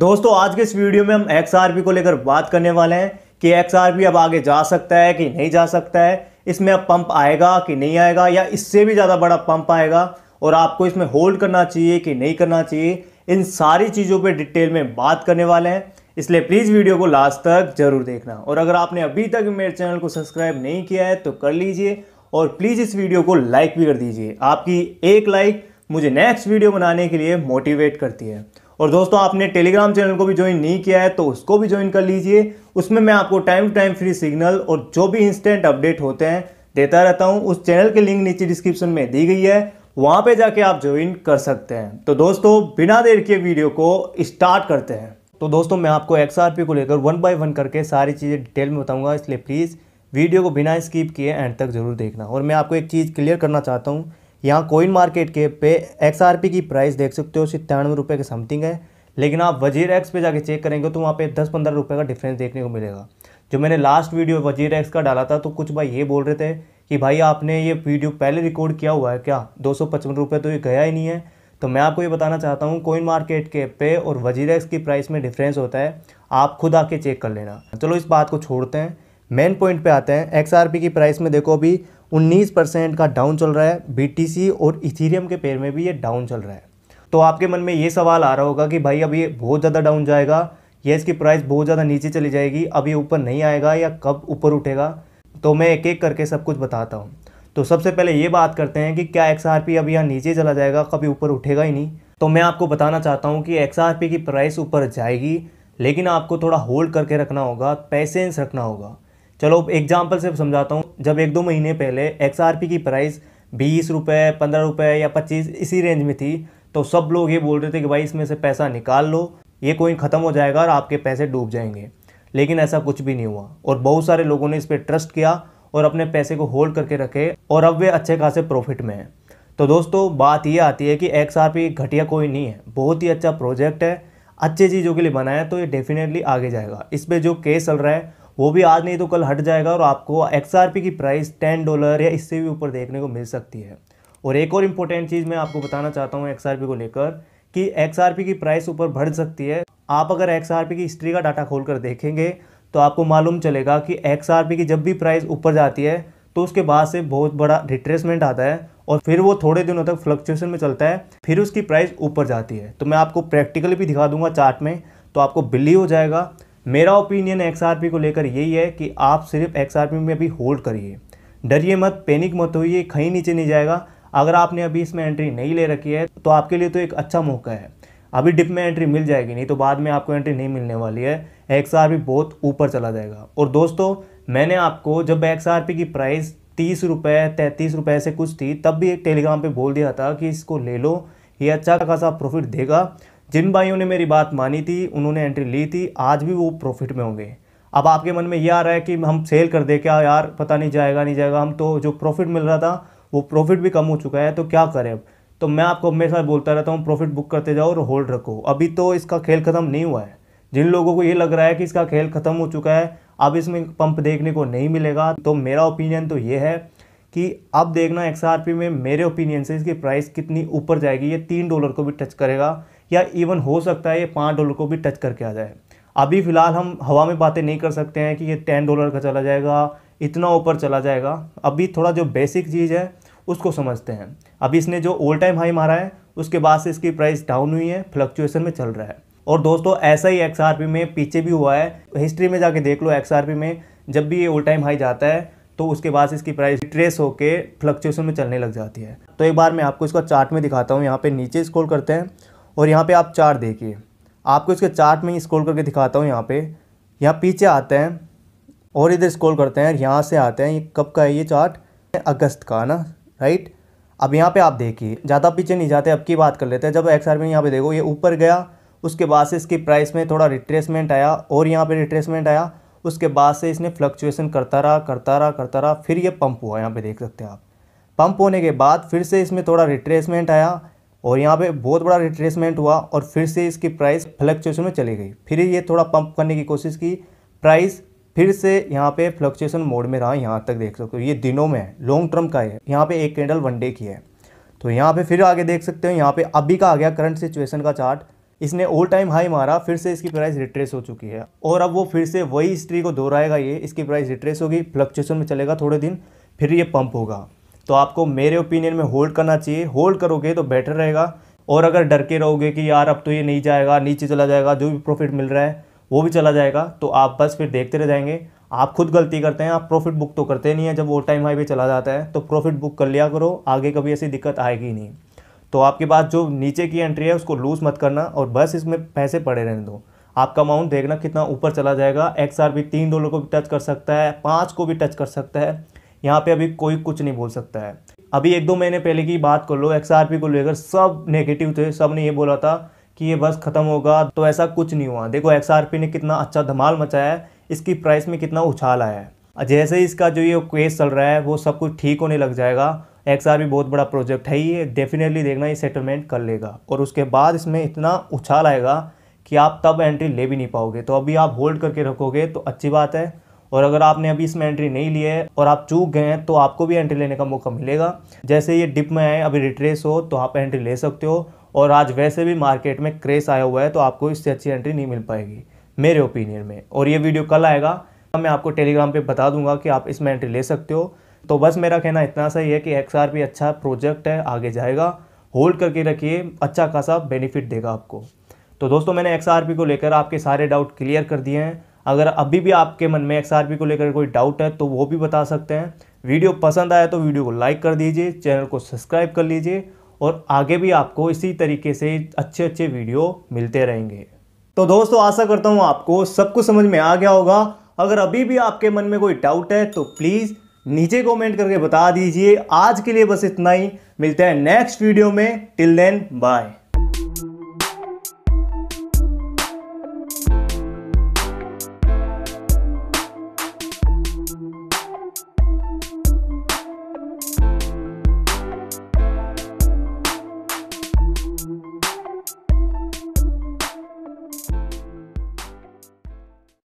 दोस्तों आज के इस वीडियो में हम एक्स को लेकर बात करने वाले हैं कि एक्स अब आगे जा सकता है कि नहीं जा सकता है इसमें अब पंप आएगा कि नहीं आएगा या इससे भी ज़्यादा बड़ा पंप आएगा और आपको इसमें होल्ड करना चाहिए कि नहीं करना चाहिए इन सारी चीज़ों पे डिटेल में बात करने वाले हैं इसलिए प्लीज़ वीडियो को लास्ट तक जरूर देखना और अगर आपने अभी तक मेरे चैनल को सब्सक्राइब नहीं किया है तो कर लीजिए और प्लीज़ इस वीडियो को लाइक भी कर दीजिए आपकी एक लाइक मुझे नेक्स्ट वीडियो बनाने के लिए मोटिवेट करती है और दोस्तों आपने टेलीग्राम चैनल को भी ज्वाइन नहीं किया है तो उसको भी ज्वाइन कर लीजिए उसमें मैं आपको time to time free signal और जो भी इंस्टेंट अपडेट होते हैं देता रहता हूँ उस चैनल के लिंक नीचे डिस्क्रिप्शन में दी गई है वहाँ पर जाके आप ज्वाइन कर सकते हैं तो दोस्तों बिना देर के वीडियो को स्टार्ट करते हैं तो दोस्तों मैं आपको एक्स को लेकर वन बाय वन करके सारी चीज़ें डिटेल में बताऊँगा इसलिए प्लीज़ वीडियो को बिना स्किप किए एंड तक ज़रूर देखना और मैं आपको एक चीज़ क्लियर करना चाहता हूँ यहाँ कोइन मार्केट के पे एक्स आर पी की प्राइस देख सकते हो सितानवे रुपये के समथिंग है लेकिन आप वजीर एक्स पे जाके चेक करेंगे तो वहाँ पे दस पंद्रह रुपये का डिफरेंस देखने को मिलेगा जो मैंने लास्ट वीडियो वजीर एक्स का डाला था तो कुछ भाई ये बोल रहे थे कि भाई आपने ये वीडियो पहले रिकॉर्ड किया हुआ है क्या दो सौ पचपन रुपये तो ये गया ही नहीं है तो मैं आपको ये बताना चाहता हूँ कोइन मार्केट के पे और वजीर एक्स की प्राइस में डिफरेंस होता है आप खुद आके चेक कर लेना चलो इस बात को छोड़ते हैं मेन पॉइंट पे आते हैं एक्स आर पी की प्राइस में देखो अभी 19 परसेंट का डाउन चल रहा है बीटीसी और इथीरियम के पेयर में भी ये डाउन चल रहा है तो आपके मन में ये सवाल आ रहा होगा कि भाई अब ये बहुत ज़्यादा डाउन जाएगा या इसकी प्राइस बहुत ज़्यादा नीचे चली जाएगी अब ये ऊपर नहीं आएगा या कब ऊपर उठेगा तो मैं एक एक करके सब कुछ बताता हूँ तो सबसे पहले ये बात करते हैं कि क्या एक्स आर पी अब यहाँ नीचे चला जाएगा कभी ऊपर उठेगा ही नहीं तो मैं आपको बताना चाहता हूँ कि एक्स आर पी की प्राइस ऊपर जाएगी लेकिन आपको थोड़ा होल्ड करके रखना होगा पैसेंस रखना होगा चलो एग्जाम्पल से समझाता हूँ जब एक दो महीने पहले एक्स की प्राइस बीस रुपये पंद्रह रुपये या पच्चीस इसी रेंज में थी तो सब लोग ये बोल रहे थे कि भाई इसमें से पैसा निकाल लो ये कोई ख़त्म हो जाएगा और आपके पैसे डूब जाएंगे लेकिन ऐसा कुछ भी नहीं हुआ और बहुत सारे लोगों ने इस पर ट्रस्ट किया और अपने पैसे को होल्ड करके रखे और अब वे अच्छे खासे प्रॉफिट में हैं तो दोस्तों बात ये आती है कि एक्स आर पी घटिया कोई नहीं है बहुत ही अच्छा प्रोजेक्ट है अच्छी चीज़ों के लिए बनाया तो ये डेफिनेटली आगे जाएगा इस पर जो केस चल रहा है वो भी आज नहीं तो कल हट जाएगा और आपको एक्स की प्राइस टेन डॉलर या इससे भी ऊपर देखने को मिल सकती है और एक और इम्पोर्टेंट चीज़ मैं आपको बताना चाहता हूँ एक्स को लेकर कि एक्स की प्राइस ऊपर बढ़ सकती है आप अगर एक्स की हिस्ट्री का डाटा खोल कर देखेंगे तो आपको मालूम चलेगा कि एक्स की जब भी प्राइस ऊपर जाती है तो उसके बाद से बहुत बड़ा रिट्रेसमेंट आता है और फिर वो थोड़े दिनों तक फ्लक्चुएशन में चलता है फिर उसकी प्राइस ऊपर जाती है तो मैं आपको प्रैक्टिकली भी दिखा दूंगा चार्ट में तो आपको बिल्ली हो जाएगा मेरा ओपिनियन एक्सआरपी को लेकर यही है कि आप सिर्फ एक्सआरपी में अभी होल्ड करिए डरिए मत पैनिक मत होइए कहीं नीचे नहीं जाएगा अगर आपने अभी इसमें एंट्री नहीं ले रखी है तो आपके लिए तो एक अच्छा मौका है अभी डिप में एंट्री मिल जाएगी नहीं तो बाद में आपको एंट्री नहीं मिलने वाली है एक्स आर बहुत ऊपर चला जाएगा और दोस्तों मैंने आपको जब एक्स आर की प्राइस तीस रुपये तैंतीस रुपये से कुछ थी तब भी एक टेलीग्राम पे बोल दिया था कि इसको ले लो ये अच्छा खासा प्रॉफिट देगा जिन भाइयों ने मेरी बात मानी थी उन्होंने एंट्री ली थी आज भी वो प्रॉफिट में होंगे अब आपके मन में ये आ रहा है कि हम सेल कर दे क्या यार पता नहीं जाएगा नहीं जाएगा हम तो जो प्रॉफिट मिल रहा था वो प्रॉफिट भी कम हो चुका है तो क्या करें अब तो मैं आपको हमेशा बोलता रहता हूँ प्रॉफिट बुक करते जाओ और होल्ड रखो अभी तो इसका खेल ख़त्म नहीं हुआ है जिन लोगों को ये लग रहा है कि इसका खेल ख़त्म हो चुका है अब इसमें पंप देखने को नहीं मिलेगा तो मेरा ओपिनियन तो ये है कि अब देखना एक्स में मेरे ओपिनियन से इसकी प्राइस कितनी ऊपर जाएगी ये तीन डॉलर को भी टच करेगा या इवन हो सकता है ये पाँच डॉलर को भी टच करके आ जाए अभी फ़िलहाल हम हवा में बातें नहीं कर सकते हैं कि ये टेन डॉलर का चला जाएगा इतना ऊपर चला जाएगा अभी थोड़ा जो बेसिक चीज़ है उसको समझते हैं अभी इसने जो ओल्ड टाइम हाई मारा है उसके बाद से इसकी प्राइस डाउन हुई है फ्लक्चुएसन में चल रहा है और दोस्तों ऐसा ही एक्स में पीछे भी हुआ है हिस्ट्री में जाके देख लो एक्स में जब भी ये ओल्ड टाइम हाई जाता है तो उसके बाद इसकी प्राइस ट्रेस होकर फ्लक्चुएसन में चलने लग जाती है तो एक बार मैं आपको इसका चार्ट में दिखाता हूँ यहाँ पे नीचे स्क्रॉल करते हैं और यहाँ पे आप चार देखिए आपको इसके चार्ट में ही स्क्रॉल करके दिखाता हूँ यहाँ पे यहाँ पीछे आते हैं और इधर स्क्रॉल करते हैं यहाँ से आते हैं कब का है ये चार्ट अगस्त का ना राइट अब यहाँ पे आप देखिए ज़्यादा पीछे नहीं जाते अब की बात कर लेते हैं जब एक्स आर में यहाँ पे देखो ये ऊपर गया उसके बाद से इसकी प्राइस में थोड़ा रिट्रेसमेंट आया और यहाँ पे रिट्रेसमेंट आया उसके बाद से इसने फ्लक्चुएसन करता रहा करता रहा करता रहा फिर ये पंप हुआ यहाँ पे देख सकते हैं आप पंप होने के बाद फिर से इसमें थोड़ा रिट्रेसमेंट आया और यहाँ पे बहुत बड़ा रिट्रेसमेंट हुआ और फिर से इसकी प्राइस फ्लक्चुएशन में चली गई फिर ये थोड़ा पंप करने की कोशिश की प्राइस फिर से यहाँ पे फ्लक्चुएशन मोड में रहा यहाँ तक देख सकते हो ये दिनों में है लॉन्ग टर्म का है यहाँ पे एक कैंडल वन डे की है तो यहाँ पे फिर आगे देख सकते हो यहाँ पे अभी का आ गया करंट सिचुएशन का चार्ट इसने ऑल टाइम हाई मारा फिर से इसकी प्राइस रिट्रेस हो चुकी है और अब वो फिर से वही हिस्ट्री को दोहराएगा ये इसकी प्राइस रिट्रेस होगी फ्लक्चुएशन में चलेगा थोड़े दिन फिर ये पंप होगा तो आपको मेरे ओपिनियन में होल्ड करना चाहिए होल्ड करोगे तो बेटर रहेगा और अगर डर के रहोगे कि यार अब तो ये नहीं जाएगा नीचे चला जाएगा जो भी प्रॉफिट मिल रहा है वो भी चला जाएगा तो आप बस फिर देखते रह जाएंगे आप खुद गलती करते हैं आप प्रॉफिट बुक तो करते नहीं हैं जब वो टाइम हाई पे चला जाता है तो प्रॉफिट बुक कर लिया करो आगे कभी ऐसी दिक्कत आएगी नहीं तो आपके पास जो नीचे की एंट्री है उसको लूज़ मत करना और बस इसमें पैसे पड़े रहने दो आपका अमाउंट देखना कितना ऊपर चला जाएगा एक्स आर भी तीन डॉलर को भी टच कर सकता है पाँच को भी टच कर सकता है यहाँ पे अभी कोई कुछ नहीं बोल सकता है अभी एक दो महीने पहले की बात कर लो एक्स को लेकर सब नेगेटिव थे सब ने ये बोला था कि ये बस ख़त्म होगा तो ऐसा कुछ नहीं हुआ देखो एक्स ने कितना अच्छा धमाल मचाया है इसकी प्राइस में कितना उछाल आया है जैसे ही इसका जो ये केस चल रहा है वो सब कुछ ठीक होने लग जाएगा एक्स भी बहुत बड़ा प्रोजेक्ट है ये डेफिनेटली देखना ये सेटलमेंट कर लेगा और उसके बाद इसमें इतना उछाल आएगा कि आप तब एंट्री ले भी नहीं पाओगे तो अभी आप होल्ड करके रखोगे तो अच्छी बात है और अगर आपने अभी इसमें एंट्री नहीं ली है और आप चूक गए हैं तो आपको भी एंट्री लेने का मौका मिलेगा जैसे ये डिप में आए अभी रिट्रेस हो तो आप एंट्री ले सकते हो और आज वैसे भी मार्केट में क्रेस आया हुआ है तो आपको इससे अच्छी एंट्री नहीं मिल पाएगी मेरे ओपिनियन में और ये वीडियो कल आएगा मैं आपको टेलीग्राम पर बता दूंगा कि आप इसमें एंट्री ले सकते हो तो बस मेरा कहना इतना सही है कि एक्स अच्छा प्रोजेक्ट है आगे जाएगा होल्ड करके रखिए अच्छा खासा बेनिफिट देगा आपको तो दोस्तों मैंने एक्स को लेकर आपके सारे डाउट क्लियर कर दिए हैं अगर अभी भी आपके मन में एक्स को लेकर कोई डाउट है तो वो भी बता सकते हैं वीडियो पसंद आया तो वीडियो को लाइक कर दीजिए चैनल को सब्सक्राइब कर लीजिए और आगे भी आपको इसी तरीके से अच्छे अच्छे वीडियो मिलते रहेंगे तो दोस्तों आशा करता हूँ आपको सब कुछ समझ में आ गया होगा अगर अभी भी आपके मन में कोई डाउट है तो प्लीज़ नीचे कमेंट करके बता दीजिए आज के लिए बस इतना ही मिलते हैं नेक्स्ट वीडियो में टिल देन बाय